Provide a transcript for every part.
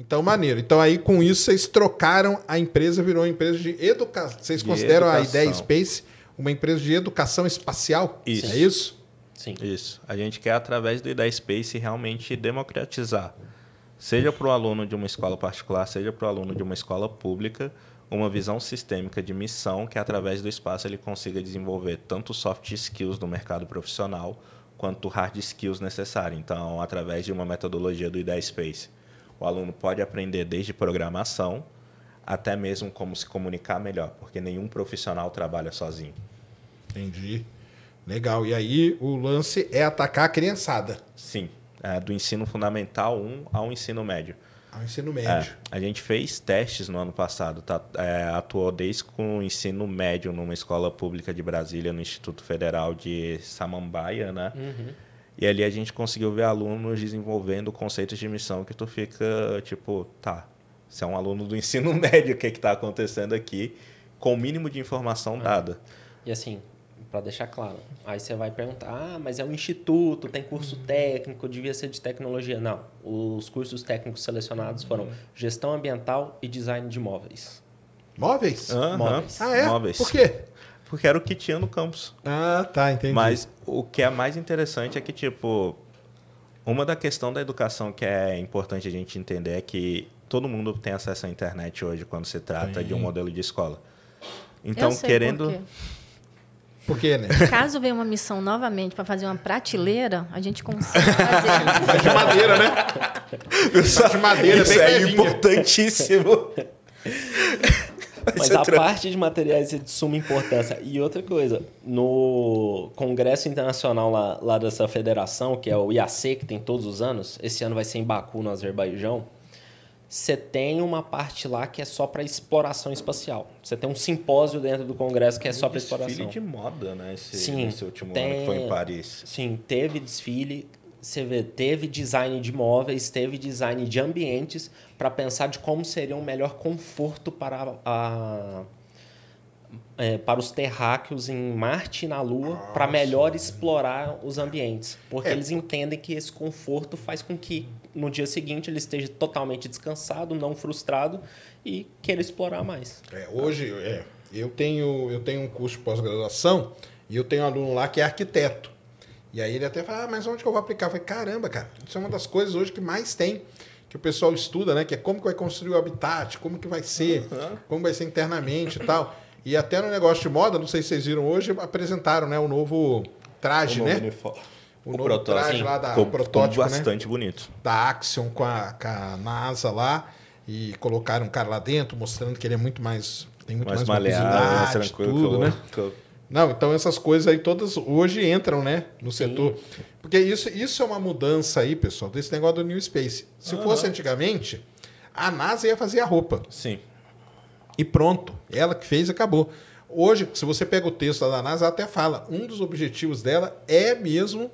Então, maneiro. Então, aí com isso, vocês trocaram a empresa, virou uma empresa de educação. Vocês de consideram educação. a Ideia Space uma empresa de educação espacial? Isso. É isso? Sim. Isso. A gente quer, através do Ideia Space, realmente democratizar. Seja para o aluno de uma escola particular, seja para o aluno de uma escola pública, uma visão sistêmica de missão que, através do espaço, ele consiga desenvolver tanto soft skills do mercado profissional quanto hard skills necessário. Então, através de uma metodologia do Ideia Space o aluno pode aprender desde programação até mesmo como se comunicar melhor, porque nenhum profissional trabalha sozinho. Entendi. Legal. E aí o lance é atacar a criançada. Sim. É, do ensino fundamental 1 ao ensino médio. Ao ensino médio. É, a gente fez testes no ano passado. Tá, é, atuou desde com o ensino médio numa escola pública de Brasília, no Instituto Federal de Samambaia, né? Uhum. E ali a gente conseguiu ver alunos desenvolvendo conceitos de missão que tu fica tipo, tá, você é um aluno do ensino médio, o que é está acontecendo aqui, com o mínimo de informação ah. dada. E assim, para deixar claro, aí você vai perguntar, ah, mas é um instituto, tem curso uhum. técnico, devia ser de tecnologia. Não, os cursos técnicos selecionados foram uhum. gestão ambiental e design de móveis. Móveis? Uhum. Móveis. Ah, é? Móveis. Por quê? porque era o que tinha no campus. Ah, tá, entendi. Mas o que é mais interessante é que, tipo, uma da questão da educação que é importante a gente entender é que todo mundo tem acesso à internet hoje quando se trata Sim. de um modelo de escola. Então, querendo. Por quê. Por quê, né? Caso venha uma missão novamente para fazer uma prateleira, a gente consegue fazer. de madeira, né? de madeira, isso é importantíssimo. Mas é a parte de materiais é de suma importância. E outra coisa, no Congresso Internacional lá, lá dessa federação, que é o IAC, que tem todos os anos, esse ano vai ser em Baku, no Azerbaijão, você tem uma parte lá que é só para exploração espacial. Você tem um simpósio dentro do Congresso que é só para exploração. Desfile de moda, né? Esse, Sim, esse último tem, ano que foi em Paris. Sim, teve desfile você vê, teve design de móveis, teve design de ambientes para pensar de como seria um melhor conforto para, a, é, para os terráqueos em Marte e na Lua para melhor explorar os ambientes. Porque é. eles entendem que esse conforto faz com que no dia seguinte ele esteja totalmente descansado, não frustrado e queira explorar mais. É, hoje é, eu tenho, eu tenho um curso de pós-graduação e eu tenho um aluno lá que é arquiteto. E aí ele até fala, ah, mas onde que eu vou aplicar? Eu falei, caramba, cara, isso é uma das coisas hoje que mais tem, que o pessoal estuda, né? Que é como que vai construir o habitat, como que vai ser, uhum. como vai ser internamente e tal. E até no negócio de moda, não sei se vocês viram hoje, apresentaram né, o novo traje, o novo né? O, novo protótipo, traje lá da protótipo, né? bastante né? bonito. Da Axion com a, com a NASA lá. E colocaram um cara lá dentro, mostrando que ele é muito mais. Tem muito mais, mais maleável, tranquilo. Tudo, né? Eu... Não, então essas coisas aí todas hoje entram, né, no Sim. setor. Porque isso, isso é uma mudança aí, pessoal, desse negócio do New Space. Se uhum. fosse antigamente, a NASA ia fazer a roupa. Sim. E pronto, ela que fez acabou. Hoje, se você pega o texto da NASA, até fala, um dos objetivos dela é mesmo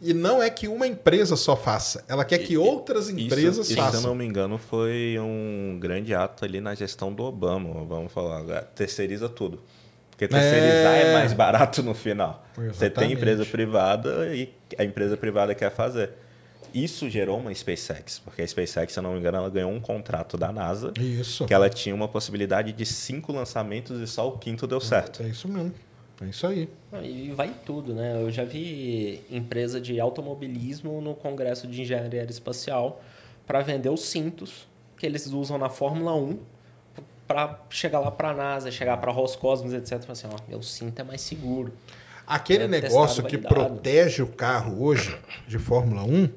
e não é que uma empresa só faça, ela quer que outras empresas isso, isso, Se eu não me engano, foi um grande ato ali na gestão do Obama, vamos falar, terceiriza tudo. Porque terceirizar é... é, mais barato no final. Exatamente. Você tem empresa privada e a empresa privada quer fazer. Isso gerou uma SpaceX, porque a SpaceX, se eu não me engano, ela ganhou um contrato da NASA. Isso. Que ela tinha uma possibilidade de cinco lançamentos e só o quinto deu certo. É isso mesmo. É isso aí. E vai tudo, né? Eu já vi empresa de automobilismo no Congresso de Engenharia Espacial para vender os cintos que eles usam na Fórmula 1 para chegar lá para a NASA, chegar para Roscosmos, etc. Falar assim, ó, meu cinto é mais seguro. Aquele é negócio que validado. protege o carro hoje de Fórmula 1, uhum.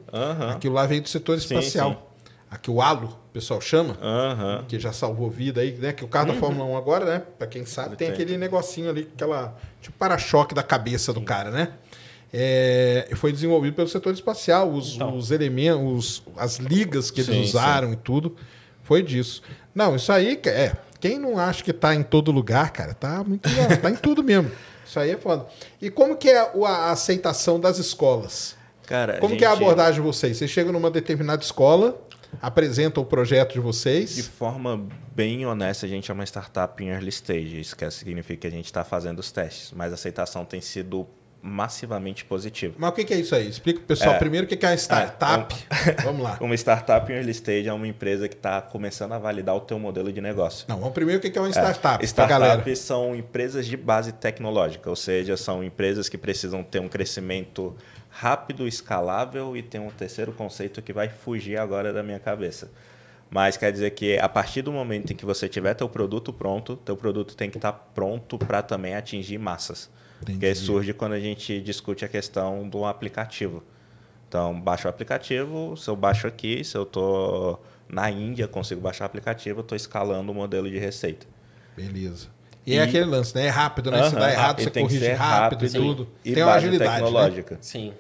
aquilo lá vem do setor espacial. Sim, sim. Aqui o halo, o pessoal chama, que já salvou vida aí, né? Que o carro da uhum. Fórmula 1 agora, né? Para quem sabe, tem, tem aquele negocinho ali, aquela tipo para-choque da cabeça sim. do cara, né? É, foi desenvolvido pelo setor espacial, os, então. os elementos, as ligas que eles usaram e tudo. Foi disso. Não, isso aí é. Quem não acha que tá em todo lugar, cara, tá muito. tá em tudo mesmo. Isso aí é foda. E como que é a aceitação das escolas? Cara, como gente... que é a abordagem de vocês? Vocês chegam numa determinada escola, apresentam o projeto de vocês? De forma bem honesta, a gente é uma startup em early stage. Isso quer, significa que a gente está fazendo os testes, mas a aceitação tem sido massivamente positivo. Mas o que é isso aí? Explica para o pessoal é, primeiro o que é uma é, startup. É, um, vamos lá. Uma startup em early stage é uma empresa que está começando a validar o teu modelo de negócio. Não, vamos primeiro o que é uma é, startup. É, startups são empresas de base tecnológica, ou seja, são empresas que precisam ter um crescimento rápido, escalável e tem um terceiro conceito que vai fugir agora da minha cabeça mas quer dizer que a partir do momento em que você tiver teu produto pronto, teu produto tem que estar tá pronto para também atingir massas. Entendi. Que surge quando a gente discute a questão do aplicativo. Então, baixa o aplicativo, se eu baixo aqui, se eu estou na Índia, consigo baixar o aplicativo, estou escalando o modelo de receita. Beleza. E, é e é aquele lance, né? É rápido, né? Uh -huh, se dá errado, você corrige rápido, rápido e tudo. E tem uma agilidade. Né? Tecnológica. Né? Sim.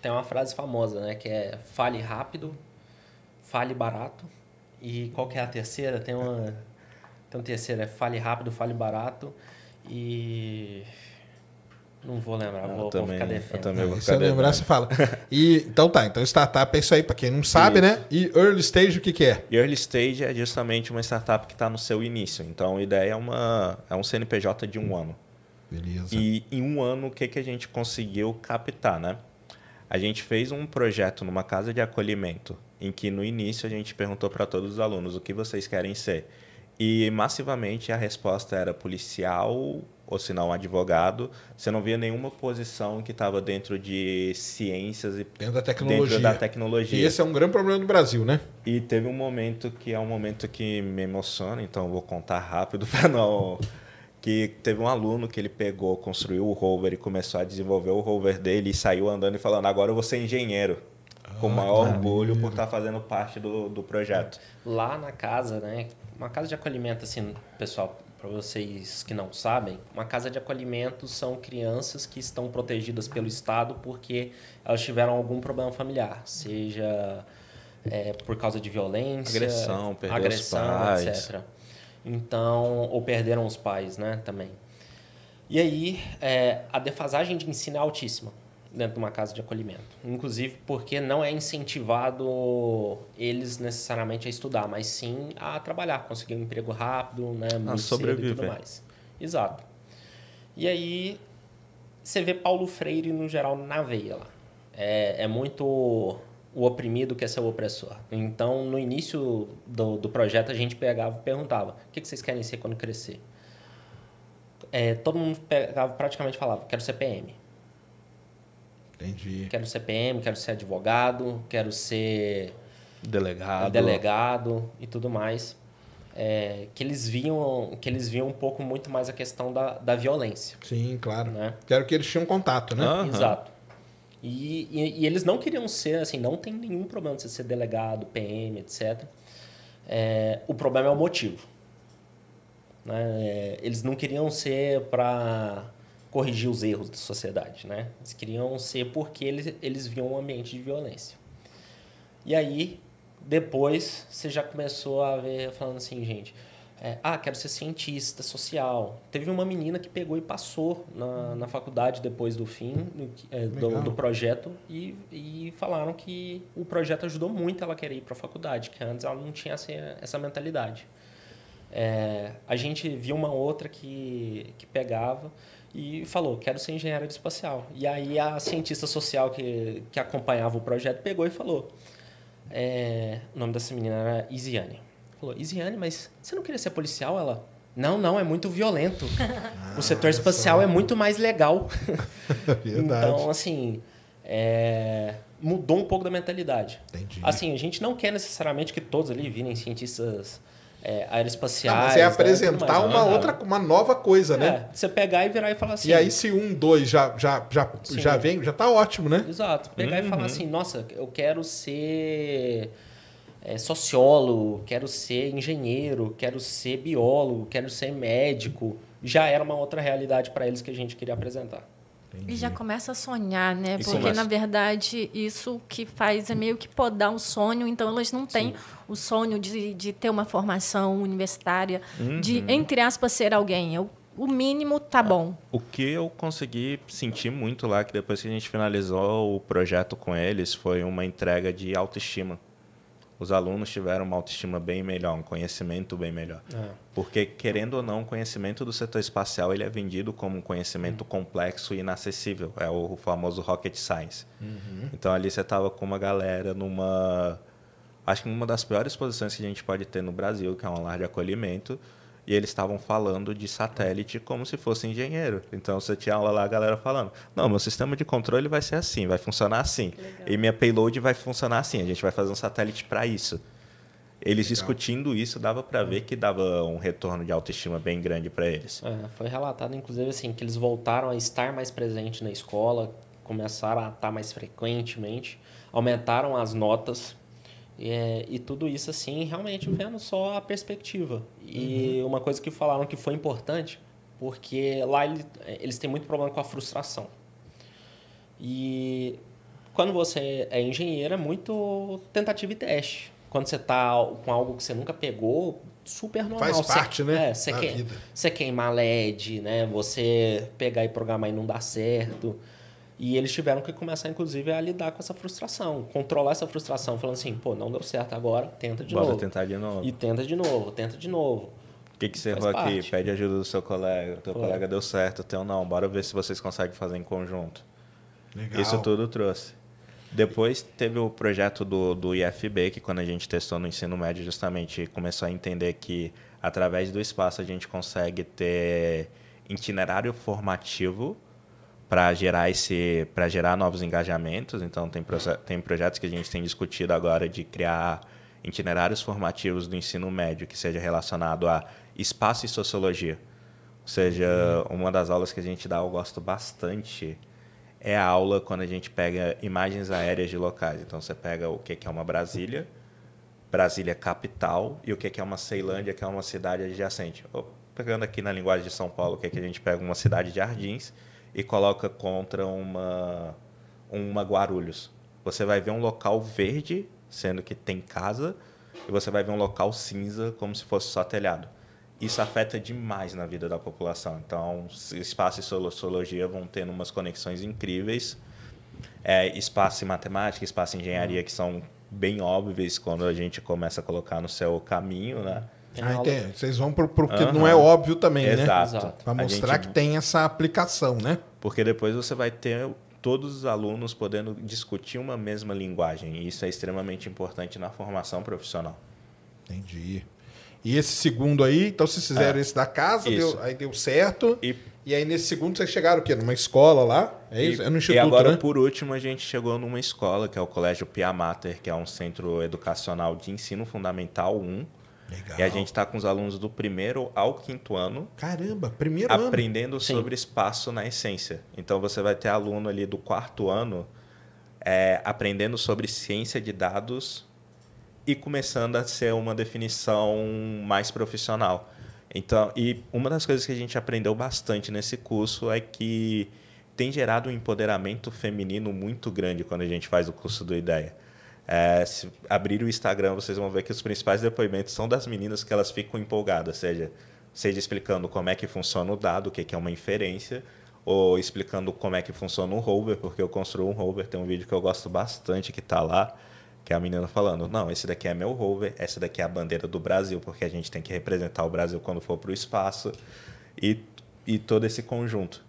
Tem uma frase famosa, né? Que é fale rápido, fale barato e qual que é a terceira? Tem uma. Tem uma terceira é fale rápido, fale barato. E. Não vou lembrar, eu vou, também, vou ficar ah, defendendo. Eu também vou ficar Se eu lembrar, você fala. E, então tá, então startup é isso aí, para quem não sabe, isso. né? E early stage, o que, que é? Early stage é justamente uma startup que está no seu início. Então a ideia é, uma, é um CNPJ de um hum. ano. Beleza. E em um ano, o que, que a gente conseguiu captar, né? A gente fez um projeto numa casa de acolhimento em que no início a gente perguntou para todos os alunos o que vocês querem ser. E massivamente a resposta era policial, ou se não advogado. Você não via nenhuma posição que estava dentro de ciências e dentro da tecnologia. Dentro da tecnologia. E esse é um grande problema do Brasil, né? E teve um momento que é um momento que me emociona, então vou contar rápido para não que teve um aluno que ele pegou, construiu o rover e começou a desenvolver o rover dele e saiu andando e falando: "Agora eu vou ser engenheiro" com maior ah, orgulho por estar tá fazendo parte do, do projeto. Lá na casa, né? Uma casa de acolhimento, assim, pessoal, para vocês que não sabem, uma casa de acolhimento são crianças que estão protegidas pelo Estado porque elas tiveram algum problema familiar, seja é, por causa de violência, agressão, agressão etc. Então, ou perderam os pais, né, também. E aí, é, a defasagem de ensino é altíssima dentro de uma casa de acolhimento. Inclusive porque não é incentivado eles necessariamente a estudar, mas sim a trabalhar, conseguir um emprego rápido, né? Ah, muito a sobreviver. e tudo mais. Exato. E aí você vê Paulo Freire, no geral, na veia lá. É, é muito o oprimido que é o opressor. Então, no início do, do projeto, a gente pegava e perguntava, o que, que vocês querem ser quando crescer? É, todo mundo pegava, praticamente falava, quero ser PM. Entendi. Quero ser PM, quero ser advogado, quero ser delegado, delegado e tudo mais. É, que eles viam que eles viam um pouco muito mais a questão da, da violência. Sim, claro. Né? Quero que eles tinham contato, né? Uhum. Exato. E, e, e, eles não queriam ser, assim, não tem nenhum problema de ser delegado, PM, etc. É, o problema é o motivo. Né? É, eles não queriam ser para corrigir os erros da sociedade, né? Eles queriam ser porque eles, eles viam um ambiente de violência. E aí, depois, você já começou a ver, falando assim, gente, é, ah, quero ser cientista social. Teve uma menina que pegou e passou na, na faculdade depois do fim é, do, do, projeto e, e falaram que o projeto ajudou muito ela querer ir para a faculdade, que antes ela não tinha essa, essa mentalidade. É, a gente viu uma outra que, que pegava e falou: quero ser engenheiro espacial. E aí a cientista social que, que acompanhava o projeto pegou e falou: é, o nome dessa menina era Isiane. Falou: Isiane, mas você não queria ser policial? Ela. Não, não, é muito violento. Ah, o setor espacial é muito mais legal. então, assim, é, mudou um pouco da mentalidade. Entendi. Assim, a gente não quer necessariamente que todos ali virem cientistas é, aeroespaciais. você é né, apresentar né? uma outra, uma nova coisa, né? é, né? Você pegar e virar e falar assim. E aí, se um, dois já, já, já, já vem, já tá ótimo, né? Exato. Pegar uhum. e falar uhum. assim, nossa, eu quero ser é, sociólogo, quero ser engenheiro, quero ser biólogo, quero ser médico. Já era uma outra realidade para eles que a gente queria apresentar. Entendi. E já começa a sonhar, né? Porque, começa. na verdade, isso que faz é meio que podar o um sonho. Então, elas não têm Sim. o sonho de, de ter uma formação universitária, uhum. de, entre aspas, ser alguém. Eu, o mínimo tá ah, bom. O que eu consegui sentir muito lá, que depois que a gente finalizou o projeto com eles, foi uma entrega de autoestima os alunos tiveram uma autoestima bem melhor, um conhecimento bem melhor. É. Porque, querendo ou não, o conhecimento do setor espacial ele é vendido como um conhecimento uhum. complexo e inacessível. É o famoso rocket science. Uhum. Então, ali você estava com uma galera numa... Acho que uma das piores posições que a gente pode ter no Brasil, que é um lar de acolhimento, e eles estavam falando de satélite como se fosse engenheiro. Então você tinha aula lá, a galera falando: não, meu sistema de controle vai ser assim, vai funcionar assim, e minha payload vai funcionar assim, a gente vai fazer um satélite para isso. Eles Legal. discutindo isso, dava para ver que dava um retorno de autoestima bem grande para eles. É, foi relatado, inclusive, assim, que eles voltaram a estar mais presentes na escola, começaram a estar mais frequentemente, aumentaram as notas é, e tudo isso, assim, realmente vendo só a perspectiva. E uhum. uma coisa que falaram que foi importante, porque lá ele, eles têm muito problema com a frustração. E quando você é engenheiro, é muito tentativa e teste. Quando você está com algo que você nunca pegou, super normal. Faz parte, você, né? É, você, que, vida. você queimar LED, né? Você pegar e programar e não dar certo. Uhum e eles tiveram que começar, inclusive, a lidar com essa frustração, controlar essa frustração, falando assim, pô, não deu certo agora, tenta de Bora novo. tentar de novo. E tenta de novo, tenta de novo. O que, que você errou parte. aqui? Pede ajuda do seu colega. O teu pô. colega deu certo, o teu não. Bora ver se vocês conseguem fazer em conjunto. Legal. Isso tudo trouxe. Depois teve o projeto do, do IFB, que quando a gente testou no ensino médio, justamente começou a entender que através do espaço a gente consegue ter itinerário formativo para gerar esse para gerar novos engajamentos. Então tem, tem projetos que a gente tem discutido agora de criar itinerários formativos do ensino médio que seja relacionado a espaço e sociologia. Ou seja, uhum. uma das aulas que a gente dá, eu gosto bastante, é a aula quando a gente pega imagens aéreas de locais. Então, você pega o que é uma Brasília, Brasília capital, e o que é uma Ceilândia, que é uma cidade adjacente. pegando aqui na linguagem de São Paulo, o que, é que a gente pega uma cidade de Jardins, e coloca contra uma, uma Guarulhos. Você vai ver um local verde, sendo que tem casa, e você vai ver um local cinza, como se fosse só telhado. Isso afeta demais na vida da população. Então, espaço e sociologia vão tendo umas conexões incríveis. É, espaço e matemática, espaço e engenharia, que são bem óbvios quando a gente começa a colocar no seu caminho, né? Uhum tem ah, aula... Vocês vão pro, pro que uhum. não é óbvio também, Exato. né? Exato. Para mostrar gente... que tem essa aplicação, né? Porque depois você vai ter todos os alunos podendo discutir uma mesma linguagem. E isso é extremamente importante na formação profissional. Entendi. E esse segundo aí, então vocês fizeram é. esse da casa, deu, aí deu certo. E, e aí nesse segundo vocês chegaram o quê? Numa escola lá? É isso? E, é no instituto, E agora, né? por último, a gente chegou numa escola, que é o Colégio Pia Mater, que é um centro educacional de ensino fundamental 1. Legal. E a gente está com os alunos do primeiro ao quinto ano. Caramba, primeiro aprendendo ano. sobre espaço na essência. Então você vai ter aluno ali do quarto ano é, aprendendo sobre ciência de dados e começando a ser uma definição mais profissional. Então, e uma das coisas que a gente aprendeu bastante nesse curso é que tem gerado um empoderamento feminino muito grande quando a gente faz o curso do Ideia. É, se abrir o Instagram, vocês vão ver que os principais depoimentos são das meninas que elas ficam empolgadas, seja, seja explicando como é que funciona o dado, o que, que é uma inferência, ou explicando como é que funciona o rover, porque eu construo um rover, tem um vídeo que eu gosto bastante que está lá, que é a menina falando, não, esse daqui é meu rover, essa daqui é a bandeira do Brasil, porque a gente tem que representar o Brasil quando for para o espaço, e, e todo esse conjunto.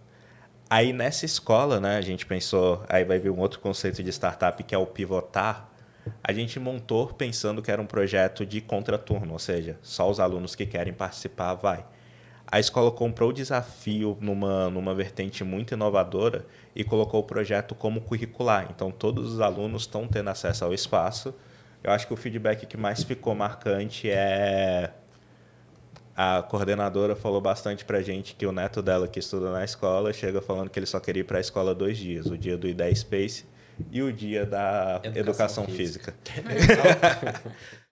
Aí nessa escola, né, a gente pensou, aí vai vir um outro conceito de startup que é o pivotar, a gente montou pensando que era um projeto de contraturno, ou seja, só os alunos que querem participar vai. A escola comprou o desafio numa, numa vertente muito inovadora e colocou o projeto como curricular. Então, todos os alunos estão tendo acesso ao espaço. Eu acho que o feedback que mais ficou marcante é. A coordenadora falou bastante a gente que o neto dela, que estuda na escola, chega falando que ele só queria ir para a escola dois dias, o dia do IDEA Space e o dia da educação, educação física. física.